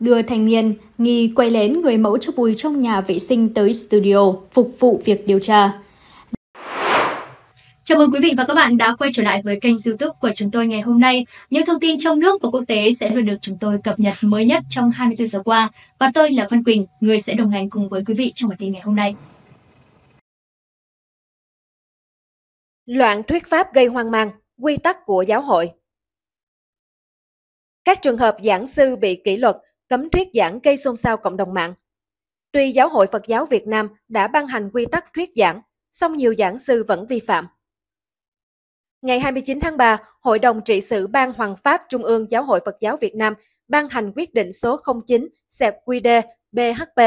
đưa thanh niên nghi quay lén người mẫu cho bùi trong nhà vệ sinh tới studio phục vụ việc điều tra. Chào mừng quý vị và các bạn đã quay trở lại với kênh youtube của chúng tôi ngày hôm nay. Những thông tin trong nước và quốc tế sẽ luôn được chúng tôi cập nhật mới nhất trong 24 giờ qua. Và tôi là Văn Quỳnh, người sẽ đồng hành cùng với quý vị trong bản tin ngày hôm nay. Loạn thuyết pháp gây hoang mang, quy tắc của giáo hội. Các trường hợp giảng sư bị kỷ luật cấm thuyết giảng gây xôn xao cộng đồng mạng. Tuy Giáo hội Phật giáo Việt Nam đã ban hành quy tắc thuyết giảng, song nhiều giảng sư vẫn vi phạm. Ngày 29 tháng 3, Hội đồng trị sự Ban Hoàng Pháp Trung ương Giáo hội Phật giáo Việt Nam ban hành quyết định số 09 xẹp QD BHP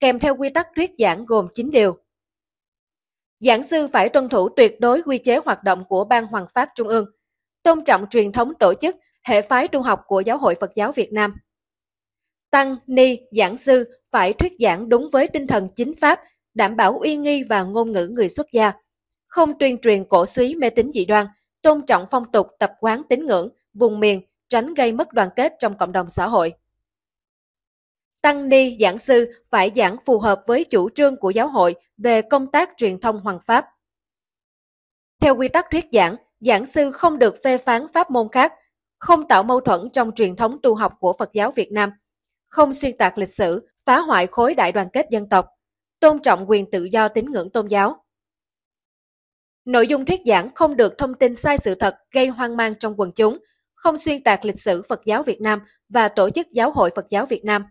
kèm theo quy tắc thuyết giảng gồm 9 điều. Giảng sư phải tuân thủ tuyệt đối quy chế hoạt động của Ban Hoàng Pháp Trung ương, tôn trọng truyền thống tổ chức, hệ phái tu học của Giáo hội Phật giáo Việt Nam tăng, ni, giảng sư phải thuyết giảng đúng với tinh thần chính pháp, đảm bảo uy nghi và ngôn ngữ người xuất gia. Không tuyên truyền cổ suý mê tín dị đoan, tôn trọng phong tục tập quán tín ngưỡng, vùng miền, tránh gây mất đoàn kết trong cộng đồng xã hội. Tăng ni giảng sư phải giảng phù hợp với chủ trương của giáo hội về công tác truyền thông hoàng pháp. Theo quy tắc thuyết giảng, giảng sư không được phê phán pháp môn khác, không tạo mâu thuẫn trong truyền thống tu học của Phật giáo Việt Nam – không xuyên tạc lịch sử, phá hoại khối đại đoàn kết dân tộc, tôn trọng quyền tự do tín ngưỡng tôn giáo. Nội dung thuyết giảng không được thông tin sai sự thật gây hoang mang trong quần chúng, không xuyên tạc lịch sử Phật giáo Việt Nam và Tổ chức Giáo hội Phật giáo Việt Nam.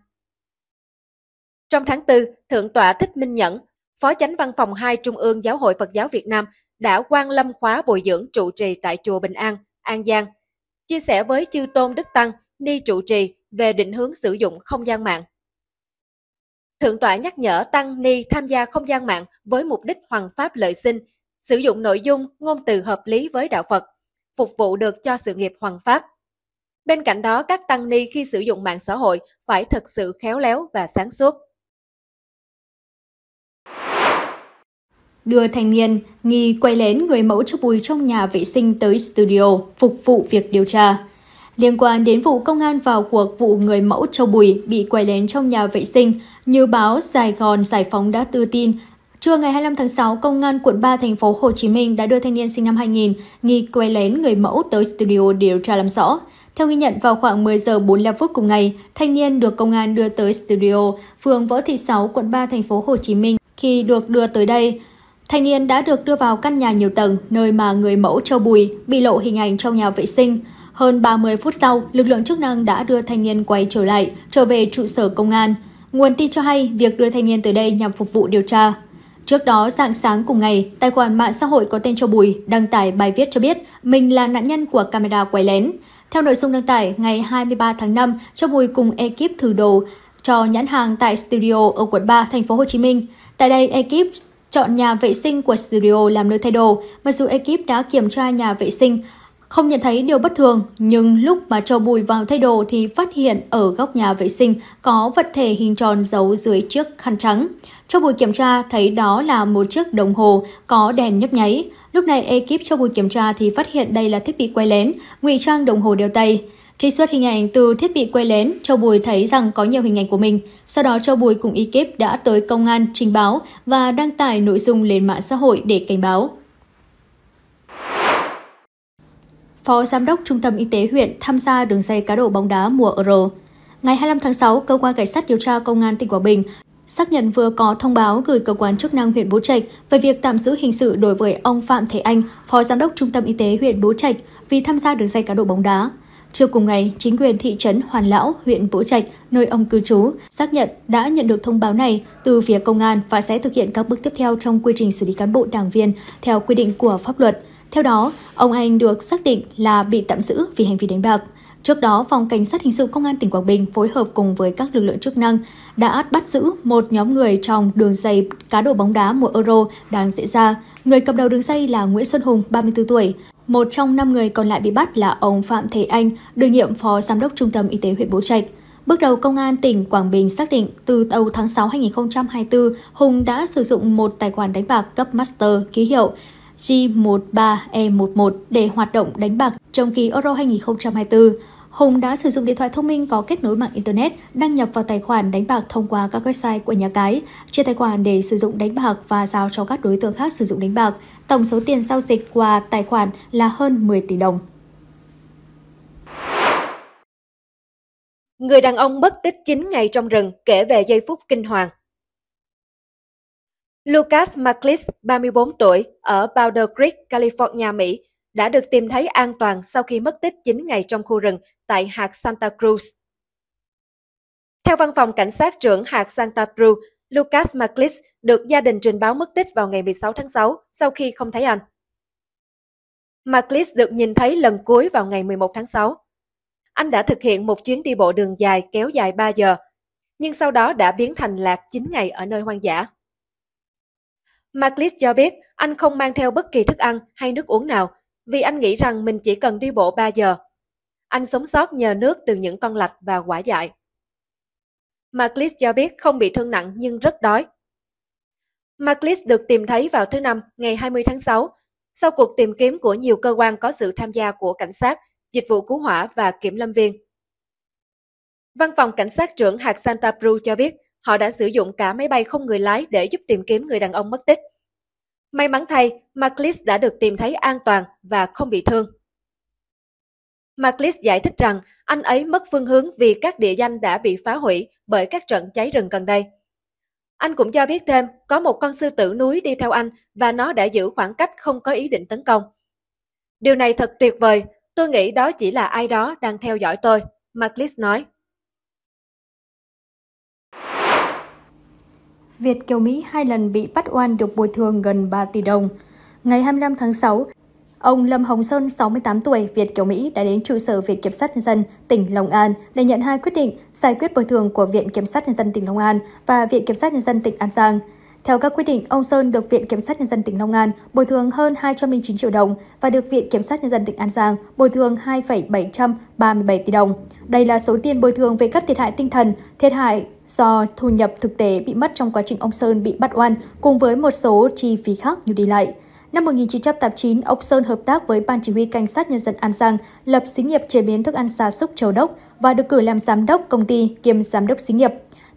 Trong tháng 4, Thượng tọa Thích Minh Nhẫn, Phó Chánh Văn phòng 2 Trung ương Giáo hội Phật giáo Việt Nam đã quan lâm khóa bồi dưỡng trụ trì tại Chùa Bình An, An Giang. Chia sẻ với chư tôn Đức Tăng, Ni trụ trì về định hướng sử dụng không gian mạng. Thượng tọa nhắc nhở Tăng Ni tham gia không gian mạng với mục đích hoàn pháp lợi sinh, sử dụng nội dung, ngôn từ hợp lý với đạo Phật, phục vụ được cho sự nghiệp hoàn pháp. Bên cạnh đó, các Tăng Ni khi sử dụng mạng xã hội phải thật sự khéo léo và sáng suốt. Đưa thanh niên, nghi quay lén người mẫu cho bùi trong nhà vệ sinh tới studio, phục vụ việc điều tra. Liên quan đến vụ công an vào cuộc vụ người mẫu Châu Bùi bị quay lén trong nhà vệ sinh, như báo Sài Gòn Giải phóng đã đưa tin, Trưa ngày 25 tháng 6, Công an quận 3 thành phố Hồ Chí Minh đã đưa thanh niên sinh năm 2000 nghi quay lén người mẫu tới studio điều tra làm rõ. Theo ghi nhận vào khoảng 10 giờ 45 phút cùng ngày, thanh niên được công an đưa tới studio phường Võ Thị Sáu, quận 3 thành phố Hồ Chí Minh. Khi được đưa tới đây, thanh niên đã được đưa vào căn nhà nhiều tầng nơi mà người mẫu Châu Bùi bị lộ hình ảnh trong nhà vệ sinh. Hơn 30 phút sau, lực lượng chức năng đã đưa thanh niên quay trở lại, trở về trụ sở công an. Nguồn tin cho hay việc đưa thanh niên tới đây nhằm phục vụ điều tra. Trước đó, dạng sáng cùng ngày, tài khoản mạng xã hội có tên Châu Bùi đăng tải bài viết cho biết mình là nạn nhân của camera quay lén. Theo nội dung đăng tải, ngày 23 tháng 5, Châu Bùi cùng ekip thử đồ cho nhãn hàng tại studio ở quận 3, thành phố Hồ Chí Minh. Tại đây, ekip chọn nhà vệ sinh của studio làm nơi thay đồ. Mặc dù ekip đã kiểm tra nhà vệ sinh, không nhận thấy điều bất thường, nhưng lúc mà Châu Bùi vào thay đồ thì phát hiện ở góc nhà vệ sinh có vật thể hình tròn giấu dưới chiếc khăn trắng. Châu Bùi kiểm tra thấy đó là một chiếc đồng hồ có đèn nhấp nháy. Lúc này ekip Châu Bùi kiểm tra thì phát hiện đây là thiết bị quay lén, ngụy trang đồng hồ đeo tay. Trích xuất hình ảnh từ thiết bị quay lén, Châu Bùi thấy rằng có nhiều hình ảnh của mình. Sau đó Châu Bùi cùng ekip đã tới công an trình báo và đăng tải nội dung lên mạng xã hội để cảnh báo. Phó Giám đốc Trung tâm Y tế huyện tham gia đường dây cá độ bóng đá mùa Euro. Ngày 25 tháng 6, Cơ quan Cảnh sát điều tra Công an tỉnh Quảng Bình xác nhận vừa có thông báo gửi cơ quan chức năng huyện Bố Trạch về việc tạm giữ hình sự đối với ông Phạm Thế Anh, Phó Giám đốc Trung tâm Y tế huyện Bố Trạch vì tham gia đường dây cá độ bóng đá. Trưa cùng ngày, chính quyền thị trấn Hoàn Lão, huyện Bố Trạch, nơi ông cư trú, xác nhận đã nhận được thông báo này từ phía công an và sẽ thực hiện các bước tiếp theo trong quy trình xử lý cán bộ đảng viên theo quy định của pháp luật. Theo đó, ông Anh được xác định là bị tạm giữ vì hành vi đánh bạc. Trước đó, Phòng Cảnh sát Hình sự Công an tỉnh Quảng Bình phối hợp cùng với các lực lượng chức năng đã bắt giữ một nhóm người trong đường dây cá độ bóng đá mùa Euro đang diễn ra. Người cầm đầu đường dây là Nguyễn Xuân Hùng, 34 tuổi. Một trong năm người còn lại bị bắt là ông Phạm Thế Anh, đương nhiệm Phó Giám đốc Trung tâm Y tế huyện Bố Trạch. Bước đầu, Công an tỉnh Quảng Bình xác định từ đầu tháng 6 2024, Hùng đã sử dụng một tài khoản đánh bạc cấp Master ký hiệu G13E11 e e để hoạt động đánh bạc trong kỳ Euro 2024. Hùng đã sử dụng điện thoại thông minh có kết nối mạng Internet, đăng nhập vào tài khoản đánh bạc thông qua các website của nhà cái, chia tài khoản để sử dụng đánh bạc và giao cho các đối tượng khác sử dụng đánh bạc. Tổng số tiền giao dịch qua tài khoản là hơn 10 tỷ đồng. Người đàn ông mất tích 9 ngày trong rừng kể về giây phút kinh hoàng Lucas Marclis, 34 tuổi, ở Powder Creek, California, Mỹ, đã được tìm thấy an toàn sau khi mất tích 9 ngày trong khu rừng tại hạt Santa Cruz. Theo văn phòng cảnh sát trưởng hạt Santa Cruz, Lucas Marclis được gia đình trình báo mất tích vào ngày 16 tháng 6 sau khi không thấy anh. Marclis được nhìn thấy lần cuối vào ngày 11 tháng 6. Anh đã thực hiện một chuyến đi bộ đường dài kéo dài 3 giờ, nhưng sau đó đã biến thành lạc 9 ngày ở nơi hoang dã. Marklis cho biết anh không mang theo bất kỳ thức ăn hay nước uống nào vì anh nghĩ rằng mình chỉ cần đi bộ 3 giờ. Anh sống sót nhờ nước từ những con lạch và quả dại. Marklis cho biết không bị thương nặng nhưng rất đói. Marklis được tìm thấy vào thứ Năm ngày 20 tháng 6 sau cuộc tìm kiếm của nhiều cơ quan có sự tham gia của cảnh sát, dịch vụ cứu hỏa và kiểm lâm viên. Văn phòng cảnh sát trưởng hạt Santa Cruz cho biết họ đã sử dụng cả máy bay không người lái để giúp tìm kiếm người đàn ông mất tích. May mắn thay, Marclis đã được tìm thấy an toàn và không bị thương. Marclis giải thích rằng anh ấy mất phương hướng vì các địa danh đã bị phá hủy bởi các trận cháy rừng gần đây. Anh cũng cho biết thêm có một con sư tử núi đi theo anh và nó đã giữ khoảng cách không có ý định tấn công. Điều này thật tuyệt vời, tôi nghĩ đó chỉ là ai đó đang theo dõi tôi, Marclis nói. Việt Kiều Mỹ hai lần bị bắt oan được bồi thường gần 3 tỷ đồng. Ngày 25 tháng 6, Ông Lâm Hồng Sơn, 68 tuổi, Việt Kiều Mỹ đã đến trụ sở Viện Kiểm sát Nhân dân tỉnh Long An để nhận hai quyết định giải quyết bồi thường của Viện Kiểm sát Nhân dân tỉnh Long An và Viện Kiểm sát Nhân dân tỉnh An Giang. Theo các quyết định, ông Sơn được Viện Kiểm sát Nhân dân tỉnh Long An bồi thường hơn 209 triệu đồng và được Viện Kiểm sát Nhân dân tỉnh An Giang bồi thường 2,737 tỷ đồng. Đây là số tiền bồi thường về các thiệt hại tinh thần, thiệt hại do thu nhập thực tế bị mất trong quá trình ông Sơn bị bắt oan cùng với một số chi phí khác như đi lại. Năm 1989, ông Sơn hợp tác với Ban Chỉ huy Cảnh sát Nhân dân An Giang lập xí nghiệp chế biến thức ăn xa súc Châu Đốc và được cử làm giám đốc công ty kiêm giám đốc xí nghiệp.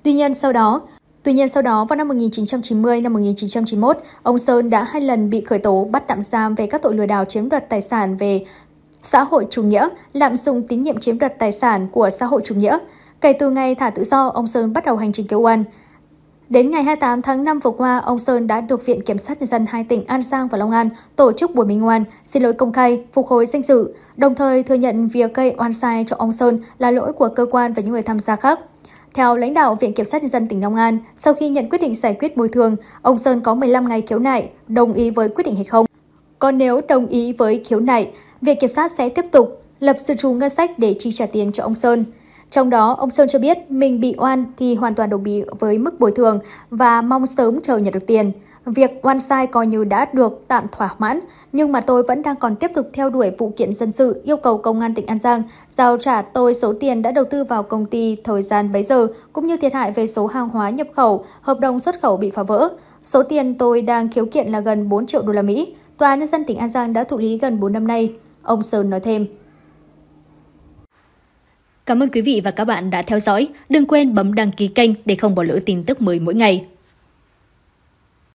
Tuy nhiên, sau đó, Tuy nhiên sau đó vào năm 1990, năm 1991, ông Sơn đã hai lần bị khởi tố bắt tạm giam về các tội lừa đảo chiếm đoạt tài sản về xã hội chủ nghĩa, lạm dụng tín nhiệm chiếm đoạt tài sản của xã hội chủ nghĩa. Kể từ ngày thả tự do, ông Sơn bắt đầu hành trình kêu oan. Đến ngày 28 tháng 5 vừa qua, ông Sơn đã được Viện Kiểm sát Nhân dân hai tỉnh An Giang và Long An tổ chức buổi minh oan, xin lỗi công khai, phục hồi danh dự, đồng thời thừa nhận việc gây oan sai cho ông Sơn là lỗi của cơ quan và những người tham gia khác. Theo lãnh đạo Viện Kiểm sát Nhân dân tỉnh Long An, sau khi nhận quyết định giải quyết bồi thường, ông Sơn có 15 ngày khiếu nại, đồng ý với quyết định hay không? Còn nếu đồng ý với khiếu nại, Viện Kiểm sát sẽ tiếp tục lập sự trù ngân sách để chi trả tiền cho ông Sơn. Trong đó, ông Sơn cho biết mình bị oan thì hoàn toàn đồng ý với mức bồi thường và mong sớm chờ nhận được tiền. Việc OneSide coi như đã được tạm thỏa mãn, nhưng mà tôi vẫn đang còn tiếp tục theo đuổi vụ kiện dân sự yêu cầu Công an tỉnh An Giang giao trả tôi số tiền đã đầu tư vào công ty thời gian bấy giờ, cũng như thiệt hại về số hàng hóa nhập khẩu, hợp đồng xuất khẩu bị phá vỡ. Số tiền tôi đang khiếu kiện là gần 4 triệu đô la Mỹ. Tòa nhân dân tỉnh An Giang đã thụ lý gần 4 năm nay. Ông Sơn nói thêm. Cảm ơn quý vị và các bạn đã theo dõi. Đừng quên bấm đăng ký kênh để không bỏ lỡ tin tức mới mỗi ngày.